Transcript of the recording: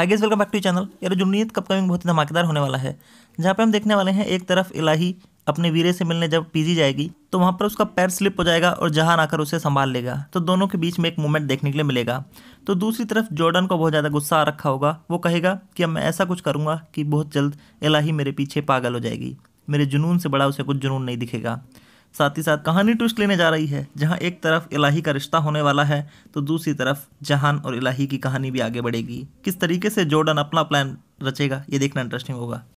high guys welcome back to channel यार जुनीत cup coming बहुत ही धमाकेदार होने वाला है जहाँ पे हम देखने वाले हैं एक तरफ इलाही अपने वीरे से मिलने जब पीजी जाएगी तो वहाँ पर उसका पैर स्लिप हो जाएगा और जहाँ आकर उसे संभाल लेगा तो दोनों के बीच में एक मूवमेंट देखने के लिए मिलेगा तो दूसरी तरफ जॉर्डन को बहुत ज़्यादा गुस्सा आ रखा होगा वो कहेगा कि अब मैं ऐसा कुछ करूँगा कि बहुत जल्द इलाही मेरे पीछे पागल हो जाएगी मेरे जुनून से बड़ा उसे कुछ जुनून नहीं दिखेगा साथ ही साथ कहानी ट्विस्ट लेने जा रही है जहाँ एक तरफ इलाही का रिश्ता होने वाला है तो दूसरी तरफ जहान और इलाही की कहानी भी आगे बढ़ेगी किस तरीके से जोर्डन अपना प्लान रचेगा ये देखना इंटरेस्टिंग होगा